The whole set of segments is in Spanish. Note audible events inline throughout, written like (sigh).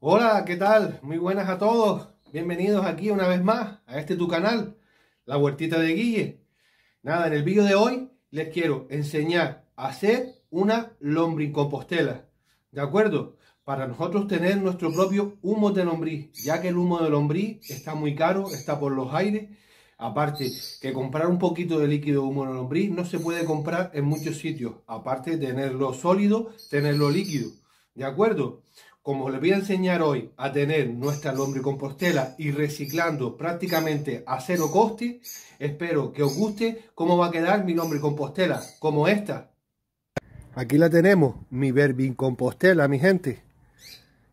Hola, ¿qué tal? Muy buenas a todos. Bienvenidos aquí una vez más a este tu canal, La Huertita de Guille. Nada, en el vídeo de hoy les quiero enseñar a hacer una compostela ¿De acuerdo? Para nosotros tener nuestro propio humo de lombriz, ya que el humo de lombriz está muy caro, está por los aires. Aparte, que comprar un poquito de líquido de humo de lombriz no se puede comprar en muchos sitios. Aparte, de tenerlo sólido, tenerlo líquido. ¿De acuerdo? como les voy a enseñar hoy a tener nuestra lombricompostela y reciclando prácticamente a cero coste, espero que os guste cómo va a quedar mi lombricompostela, como esta. Aquí la tenemos, mi compostela mi gente.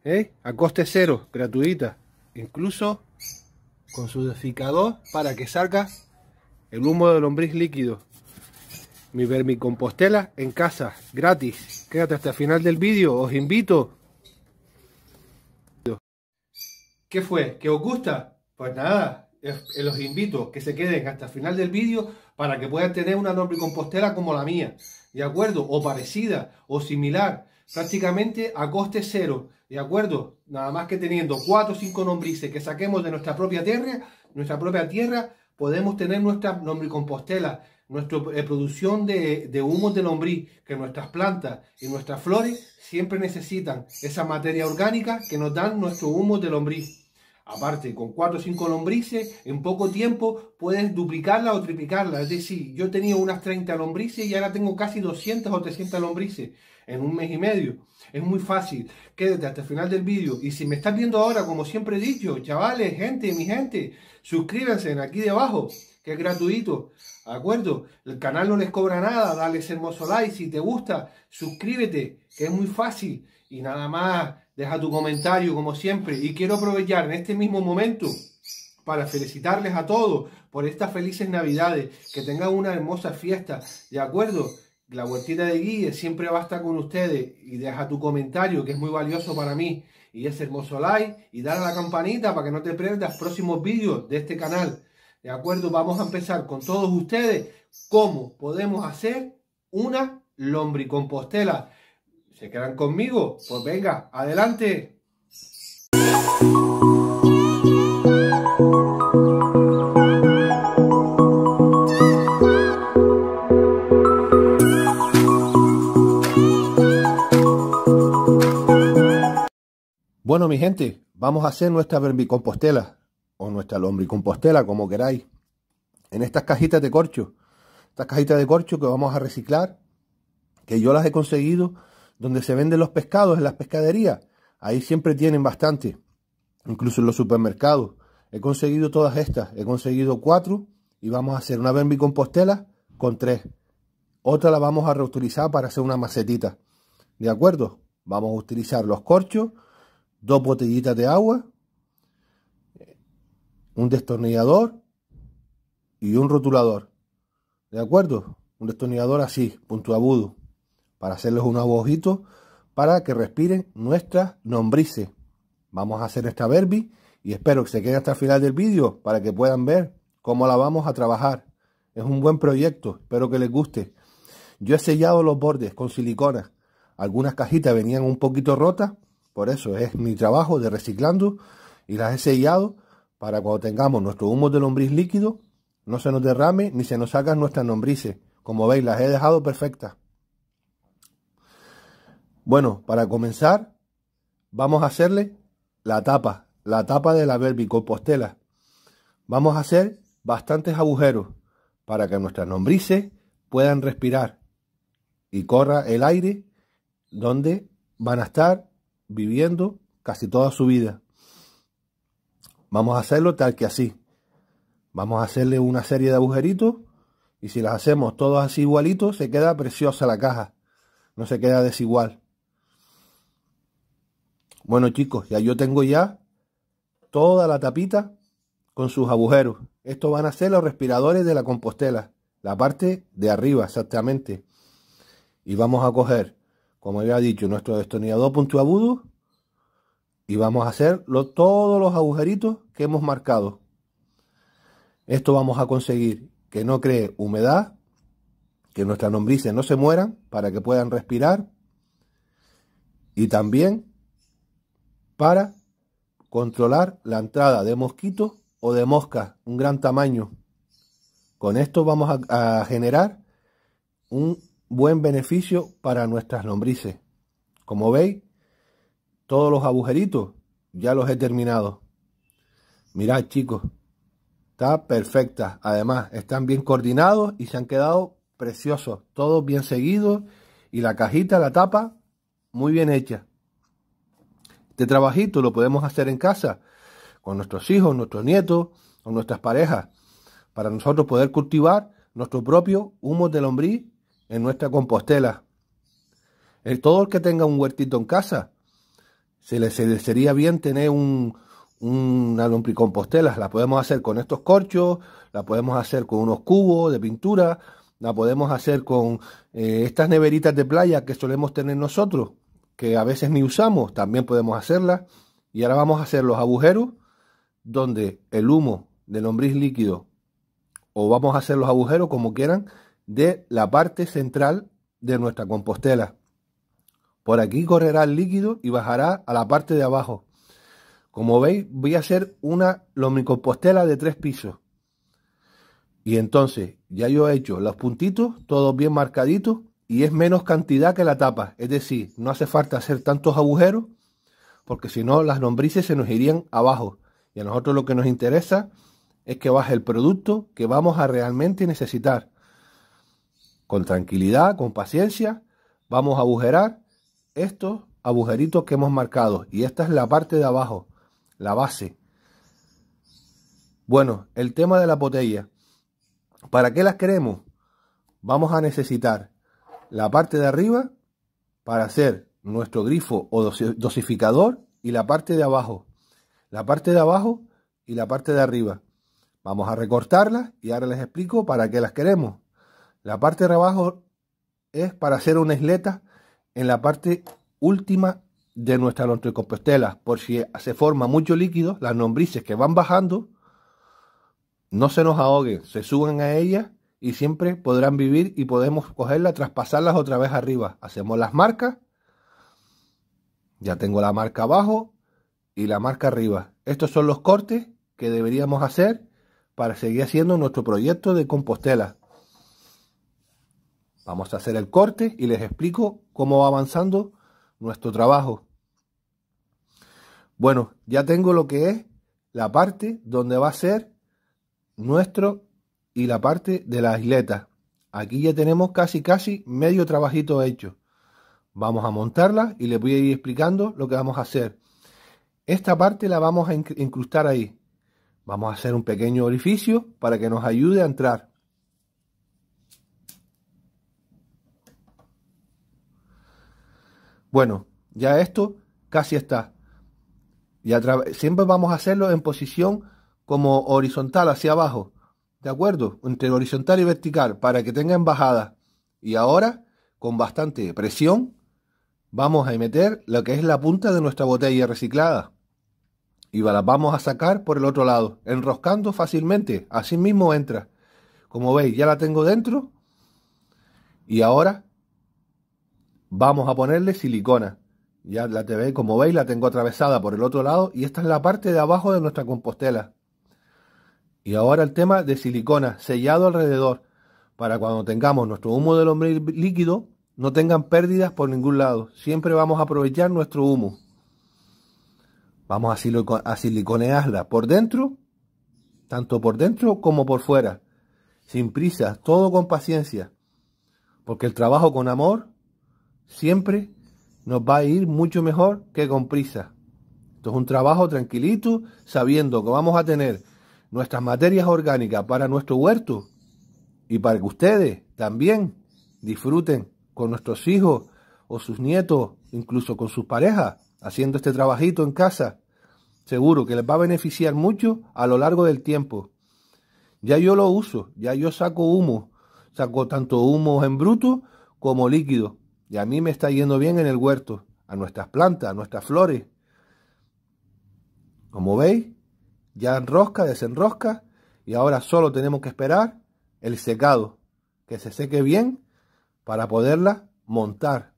¿Eh? A coste cero, gratuita. Incluso con su deficador para que salga el humo de lombriz líquido. Mi compostela en casa, gratis. Quédate hasta el final del vídeo, os invito ¿Qué fue? ¿Qué os gusta? Pues nada, eh, los invito que se queden hasta el final del vídeo para que puedan tener una compostela como la mía, ¿de acuerdo? O parecida, o similar, prácticamente a coste cero, ¿de acuerdo? Nada más que teniendo cuatro o cinco nombrices que saquemos de nuestra propia tierra, nuestra propia tierra, podemos tener nuestra compostela nuestra eh, producción de, humo de lombriz, que nuestras plantas y nuestras flores siempre necesitan esa materia orgánica que nos dan nuestro humo de lombriz. Aparte, con 4 o 5 lombrices, en poco tiempo puedes duplicarla o triplicarla. Es decir, yo tenía unas 30 lombrices y ahora tengo casi 200 o 300 lombrices en un mes y medio. Es muy fácil. Quédate hasta el final del vídeo. Y si me estás viendo ahora, como siempre he dicho, chavales, gente, mi gente, suscríbanse aquí debajo, que es gratuito. ¿De acuerdo? El canal no les cobra nada. Dale ese hermoso like si te gusta. Suscríbete, que es muy fácil. Y nada más deja tu comentario como siempre y quiero aprovechar en este mismo momento para felicitarles a todos por estas felices navidades, que tengan una hermosa fiesta, ¿de acuerdo? La huertita de guía siempre va a estar con ustedes y deja tu comentario que es muy valioso para mí y ese hermoso like y dar a la campanita para que no te pierdas próximos vídeos de este canal. ¿De acuerdo? Vamos a empezar con todos ustedes cómo podemos hacer una lombricompostela. ¿Se quedan conmigo? Pues venga, adelante. Bueno, mi gente, vamos a hacer nuestra vermicompostela o nuestra lombricompostela, como queráis, en estas cajitas de corcho. Estas cajitas de corcho que vamos a reciclar, que yo las he conseguido donde se venden los pescados en las pescaderías. Ahí siempre tienen bastante, incluso en los supermercados. He conseguido todas estas, he conseguido cuatro y vamos a hacer una compostela con tres. Otra la vamos a reutilizar para hacer una macetita. ¿De acuerdo? Vamos a utilizar los corchos, dos botellitas de agua, un destornillador y un rotulador. ¿De acuerdo? Un destornillador así, agudo para hacerles unos abojito para que respiren nuestras nombrices. Vamos a hacer esta verbi y espero que se queden hasta el final del vídeo para que puedan ver cómo la vamos a trabajar. Es un buen proyecto, espero que les guste. Yo he sellado los bordes con silicona. Algunas cajitas venían un poquito rotas, por eso es mi trabajo de reciclando y las he sellado para cuando tengamos nuestro humo de lombriz líquido no se nos derrame ni se nos sacan nuestras nombrices. Como veis, las he dejado perfectas. Bueno, para comenzar, vamos a hacerle la tapa, la tapa de la verbicopostela. Vamos a hacer bastantes agujeros para que nuestras nombrices puedan respirar y corra el aire donde van a estar viviendo casi toda su vida. Vamos a hacerlo tal que así. Vamos a hacerle una serie de agujeritos y si las hacemos todos así igualitos se queda preciosa la caja, no se queda desigual. Bueno chicos, ya yo tengo ya toda la tapita con sus agujeros. Estos van a ser los respiradores de la compostela, la parte de arriba exactamente. Y vamos a coger, como había dicho, nuestro destornillador puntiagudo y vamos a hacer todos los agujeritos que hemos marcado. Esto vamos a conseguir que no cree humedad, que nuestras lombrices no se mueran para que puedan respirar y también para controlar la entrada de mosquitos o de moscas, un gran tamaño. Con esto vamos a, generar un buen beneficio para nuestras lombrices. Como veis, todos los agujeritos ya los he terminado. Mirad chicos, está perfecta. Además, están bien coordinados y se han quedado preciosos. Todos bien seguidos y la cajita, la tapa, muy bien hecha. De trabajito lo podemos hacer en casa, con nuestros hijos, nuestros nietos o nuestras parejas, para nosotros poder cultivar nuestro propio humo de lombriz en nuestra compostela. El, todo el que tenga un huertito en casa, se le, sería bien tener un, una lombricompostela. La podemos hacer con estos corchos, la podemos hacer con unos cubos de pintura, la podemos hacer con eh, estas neveritas de playa que solemos tener nosotros que a veces ni usamos, también podemos hacerla Y ahora vamos a hacer los agujeros donde el humo del lombriz líquido, o vamos a hacer los agujeros como quieran, de la parte central de nuestra compostela. Por aquí correrá el líquido y bajará a la parte de abajo. Como veis, voy a hacer una compostela de tres pisos. Y entonces, ya yo he hecho los puntitos, todos bien marcaditos, y es menos cantidad que la tapa. Es decir, no hace falta hacer tantos agujeros porque si no las lombrices se nos irían abajo. Y a nosotros lo que nos interesa es que baje el producto que vamos a realmente necesitar. Con tranquilidad, con paciencia, vamos a agujerar estos agujeritos que hemos marcado. Y esta es la parte de abajo, la base. Bueno, el tema de la botella. ¿Para qué las queremos? Vamos a necesitar la parte de arriba para hacer nuestro grifo o dosificador y la parte de abajo. La parte de abajo y la parte de arriba. Vamos a recortarlas y ahora les explico para qué las queremos. La parte de abajo es para hacer una isleta en la parte última de nuestra compostela Por si se forma mucho líquido, las lombrices que van bajando no se nos ahoguen, se suban a ellas y siempre podrán vivir y podemos cogerlas, traspasarlas otra vez arriba. Hacemos las marcas. Ya tengo la marca abajo y la marca arriba. Estos son los cortes que deberíamos hacer para seguir haciendo nuestro proyecto de compostela. Vamos a hacer el corte y les explico cómo va avanzando nuestro trabajo. Bueno, ya tengo lo que es la parte donde va a ser nuestro y la parte de la isleta Aquí ya tenemos casi casi medio trabajito hecho. Vamos a montarla y les voy a ir explicando lo que vamos a hacer. Esta parte la vamos a incrustar ahí. Vamos a hacer un pequeño orificio para que nos ayude a entrar. Bueno, ya esto casi está. Y siempre vamos a hacerlo en posición como horizontal hacia abajo de acuerdo, entre horizontal y vertical, para que tenga embajada. Y ahora, con bastante presión, vamos a meter lo que es la punta de nuestra botella reciclada. Y la vamos a sacar por el otro lado, enroscando fácilmente, así mismo entra. Como veis, ya la tengo dentro. Y ahora vamos a ponerle silicona. Ya la te ve, como veis, la tengo atravesada por el otro lado y esta es la parte de abajo de nuestra compostela. Y ahora el tema de silicona sellado alrededor para cuando tengamos nuestro humo del hombre líquido no tengan pérdidas por ningún lado. Siempre vamos a aprovechar nuestro humo. Vamos a, siliconearla por dentro, tanto por dentro como por fuera. Sin prisa, todo con paciencia. Porque el trabajo con amor siempre nos va a ir mucho mejor que con prisa. Esto es un trabajo tranquilito, sabiendo que vamos a tener nuestras materias orgánicas para nuestro huerto y para que ustedes también disfruten con nuestros hijos o sus nietos, incluso con sus parejas, haciendo este trabajito en casa. Seguro que les va a beneficiar mucho a lo largo del tiempo. Ya yo lo uso, ya yo saco humo, saco tanto humo en bruto como líquido. Y a mí me está yendo bien en el huerto, a nuestras plantas, a nuestras flores. Como veis, ya enrosca, desenrosca y ahora solo tenemos que esperar el secado, que se seque bien para poderla montar.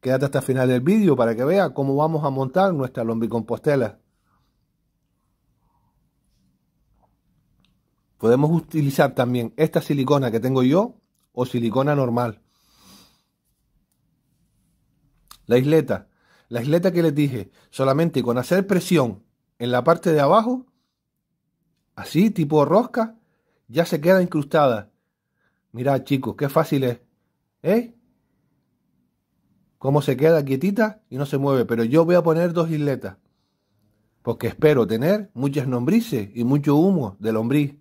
Quédate hasta el final del vídeo para que vea cómo vamos a montar nuestra lombicompostela. Podemos utilizar también esta silicona que tengo yo o silicona normal. La isleta. La isleta que les dije, solamente con hacer presión en la parte de abajo así tipo rosca, ya se queda incrustada. Mirad chicos, qué fácil es. ¿Eh? Cómo se queda quietita y no se mueve. Pero yo voy a poner dos isletas. Porque espero tener muchas nombrices y mucho humo de lombriz.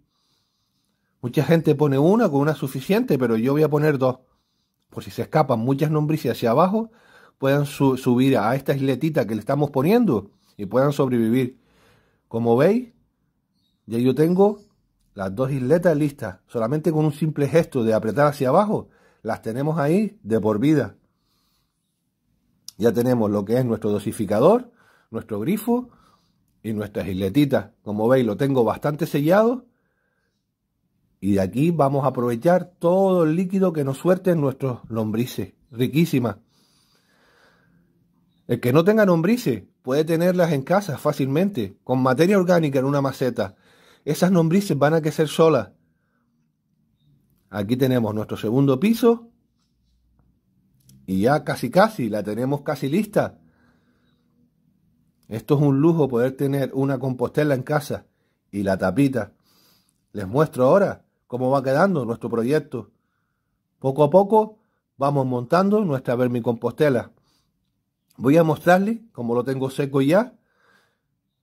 Mucha gente pone una con una suficiente, pero yo voy a poner dos. Por si se escapan muchas nombrices hacia abajo, puedan subir a esta isletita que le estamos poniendo y puedan sobrevivir. Como veis, ya yo tengo las dos isletas listas. Solamente con un simple gesto de apretar hacia abajo, las tenemos ahí de por vida. Ya tenemos lo que es nuestro dosificador, nuestro grifo y nuestras isletitas. Como veis, lo tengo bastante sellado. Y de aquí vamos a aprovechar todo el líquido que nos suelten nuestros lombrices. Riquísimas. El que no tenga lombrices puede tenerlas en casa fácilmente, con materia orgánica en una maceta esas nombrices van a crecer solas. Aquí tenemos nuestro segundo piso. Y ya casi casi, la tenemos casi lista. Esto es un lujo poder tener una compostela en casa y la tapita. Les muestro ahora cómo va quedando nuestro proyecto. Poco a poco vamos montando nuestra vermicompostela. Voy a mostrarles, como lo tengo seco ya,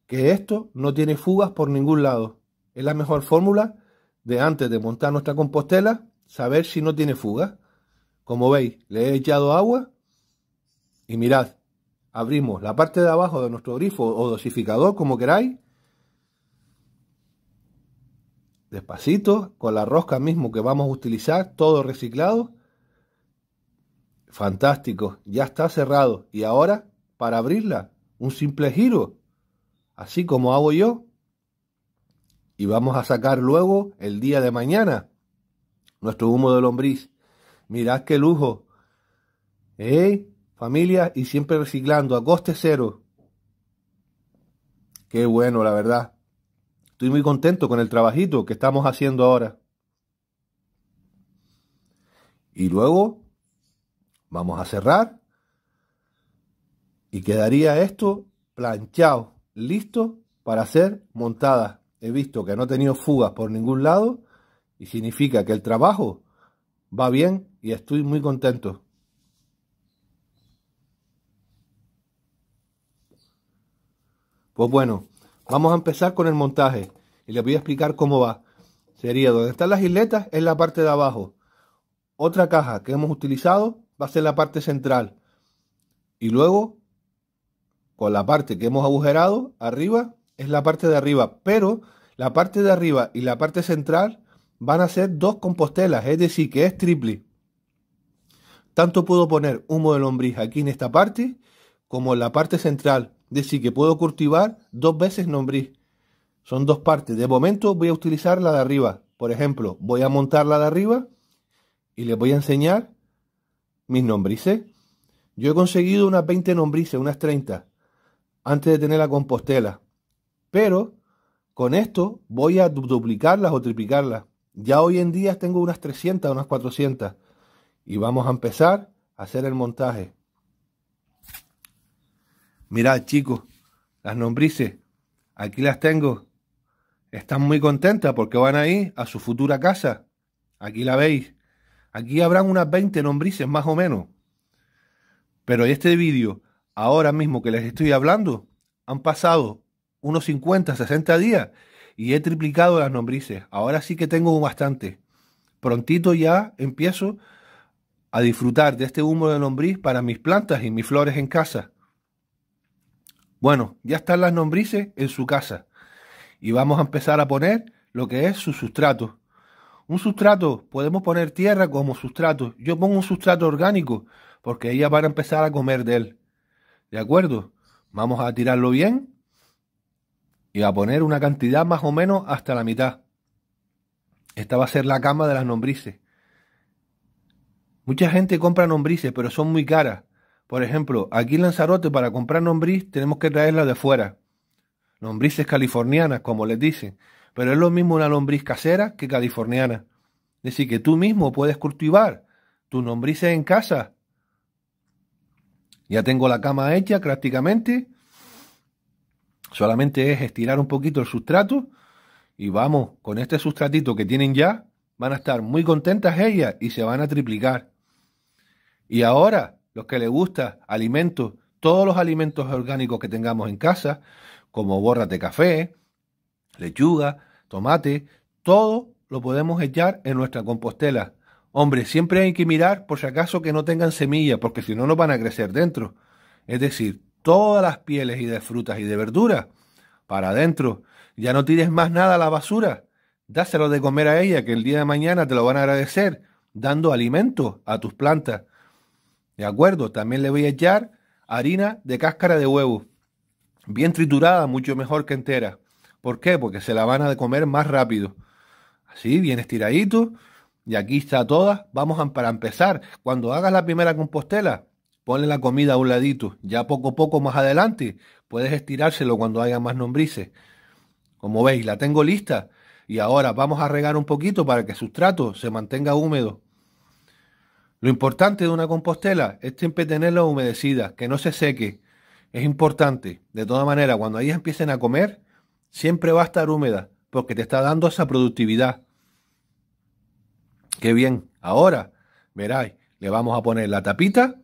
que esto no tiene fugas por ningún lado. Es la mejor fórmula de antes de montar nuestra compostela, saber si no tiene fuga. Como veis, le he echado agua y mirad, abrimos la parte de abajo de nuestro grifo o dosificador, como queráis. Despacito, con la rosca mismo que vamos a utilizar, todo reciclado. Fantástico, ya está cerrado. Y ahora, para abrirla, un simple giro, así como hago yo, y vamos a sacar luego el día de mañana nuestro humo de lombriz. Mirad qué lujo. ¿Eh? Familia, y siempre reciclando a coste cero. Qué bueno, la verdad. Estoy muy contento con el trabajito que estamos haciendo ahora. Y luego vamos a cerrar. Y quedaría esto planchado, listo para ser montada he visto que no ha tenido fugas por ningún lado y significa que el trabajo va bien y estoy muy contento. Pues bueno, vamos a empezar con el montaje y les voy a explicar cómo va. Sería donde están las isletas en la parte de abajo. Otra caja que hemos utilizado va a ser la parte central. Y luego, con la parte que hemos agujerado arriba, es la parte de arriba, pero la parte de arriba y la parte central van a ser dos compostelas, es decir, que es triple. Tanto puedo poner humo de lombriz aquí en esta parte como en la parte central, es decir, que puedo cultivar dos veces lombriz. Son dos partes. De momento voy a utilizar la de arriba. Por ejemplo, voy a montar la de arriba y les voy a enseñar mis nombrices. Yo he conseguido unas 20 nombrices, unas 30, antes de tener la compostela pero con esto voy a duplicarlas o triplicarlas. Ya hoy en día tengo unas 300, unas 400 y vamos a empezar a hacer el montaje. Mirad chicos, las nombrices, aquí las tengo. Están muy contentas porque van a ir a su futura casa. Aquí la veis. Aquí habrán unas 20 nombrices más o menos. Pero este vídeo, ahora mismo que les estoy hablando, han pasado unos 50, 60 días y he triplicado las lombrices. Ahora sí que tengo bastante. Prontito ya empiezo a disfrutar de este humo de lombriz para mis plantas y mis flores en casa. Bueno, ya están las lombrices en su casa y vamos a empezar a poner lo que es su sustrato. Un sustrato, podemos poner tierra como sustrato. Yo pongo un sustrato orgánico porque ellas van a empezar a comer de él. ¿De acuerdo? Vamos a tirarlo bien y a poner una cantidad más o menos hasta la mitad. Esta va a ser la cama de las nombrices. Mucha gente compra nombrices, pero son muy caras. Por ejemplo, aquí en Lanzarote para comprar nombriz tenemos que traerla de fuera. Lombrices californianas, como les dicen. Pero es lo mismo una lombriz casera que californiana. Es decir, que tú mismo puedes cultivar tus nombrices en casa. Ya tengo la cama hecha prácticamente Solamente es estirar un poquito el sustrato y vamos, con este sustratito que tienen ya, van a estar muy contentas ellas y se van a triplicar. Y ahora, los que les gusta alimentos, todos los alimentos orgánicos que tengamos en casa, como borras de café, lechuga, tomate, todo lo podemos echar en nuestra compostela. Hombre, siempre hay que mirar por si acaso que no tengan semillas, porque si no, no van a crecer dentro. Es decir, todas las pieles y de frutas y de verduras para adentro. Ya no tires más nada a la basura. Dáselo de comer a ella, que el día de mañana te lo van a agradecer, dando alimento a tus plantas. De acuerdo, también le voy a echar harina de cáscara de huevo, bien triturada, mucho mejor que entera. ¿Por qué? Porque se la van a comer más rápido. Así, bien estiradito. Y aquí está todas. Vamos a, para empezar. Cuando hagas la primera compostela, Ponle la comida a un ladito. Ya poco a poco más adelante puedes estirárselo cuando haya más nombrices Como veis, la tengo lista. Y ahora vamos a regar un poquito para que el sustrato se mantenga húmedo. Lo importante de una compostela es siempre tenerla humedecida, que no se seque. Es importante. De todas maneras, cuando ellas empiecen a comer, siempre va a estar húmeda, porque te está dando esa productividad. Qué bien. Ahora, veráis, le vamos a poner la tapita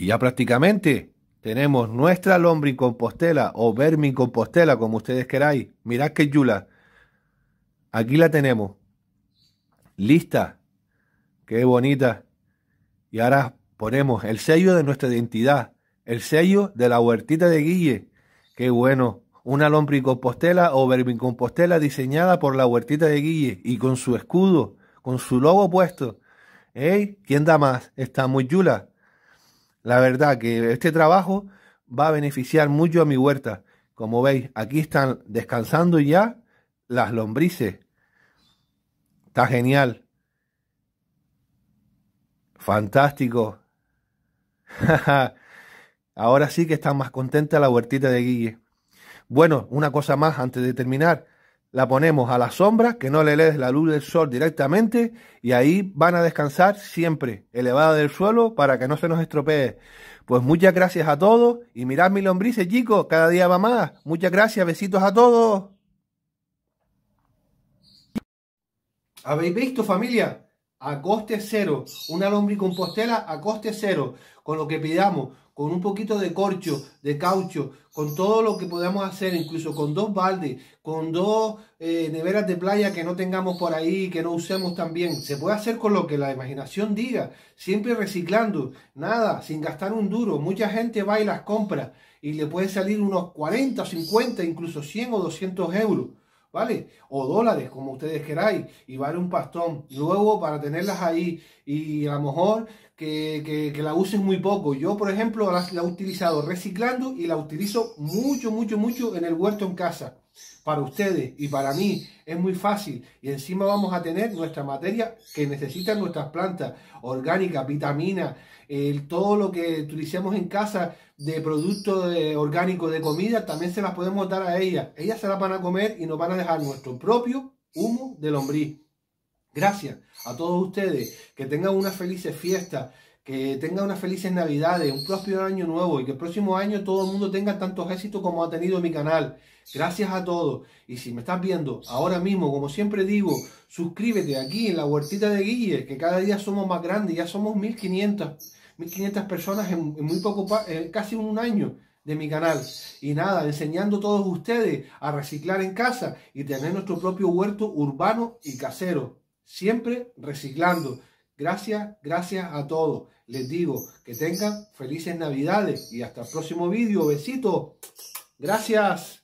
y ya prácticamente tenemos nuestra lombricompostela o vermicompostela, como ustedes queráis. Mirad qué yula. Aquí la tenemos. Lista. Qué bonita. Y ahora ponemos el sello de nuestra identidad. El sello de la huertita de Guille. Qué bueno. Una lombricompostela o vermicompostela diseñada por la huertita de Guille y con su escudo, con su logo puesto. ¿Eh? ¿Quién da más? Está muy yula. La verdad que este trabajo va a beneficiar mucho a mi huerta. Como veis, aquí están descansando ya las lombrices. Está genial. Fantástico. (laughs) Ahora sí que está más contenta la huertita de Guille. Bueno, una cosa más antes de terminar la ponemos a la sombra, que no le lees la luz del sol directamente, y ahí van a descansar siempre, elevada del suelo, para que no se nos estropee. Pues muchas gracias a todos, y mirad mi lombrices, chicos, cada día va más. Muchas gracias, besitos a todos. ¿Habéis visto, familia? a coste cero, una compostela a coste cero, con lo que pidamos, con un poquito de corcho, de caucho, con todo lo que podamos hacer, incluso con dos baldes, con dos eh, neveras de playa que no tengamos por ahí, que no usemos también. Se puede hacer con lo que la imaginación diga, siempre reciclando, nada, sin gastar un duro. Mucha gente va y las compra y le puede salir unos 40, 50, incluso 100 o 200 euros. ¿vale? O dólares, como ustedes queráis, y vale un pastón. Luego, para tenerlas ahí y a lo mejor que, la usen muy poco. Yo, por ejemplo, la, he utilizado reciclando y la utilizo mucho, mucho, mucho en el huerto en casa. Para ustedes y para mí es muy fácil. Y encima vamos a tener nuestra materia que necesitan nuestras plantas, orgánicas, vitaminas, todo lo que utilicemos en casa de producto orgánicos orgánico de comida, también se las podemos dar a ellas. Ellas se las van a comer y nos van a dejar nuestro propio humo de lombriz. Gracias a todos ustedes. Que tengan una felices fiestas, que tengan unas felices navidades, un próspero año nuevo y que el próximo año todo el mundo tenga tantos éxitos como ha tenido mi canal. Gracias a todos. Y si me estás viendo ahora mismo, como siempre digo, suscríbete aquí en la huertita de Guille, que cada día somos más grandes, ya somos 1500, 1500 personas en, en muy poco, en casi un año de mi canal. Y nada, enseñando a todos ustedes a reciclar en casa y tener nuestro propio huerto urbano y casero siempre reciclando. Gracias, gracias a todos. Les digo que tengan felices navidades y hasta el próximo vídeo. Besito. Gracias.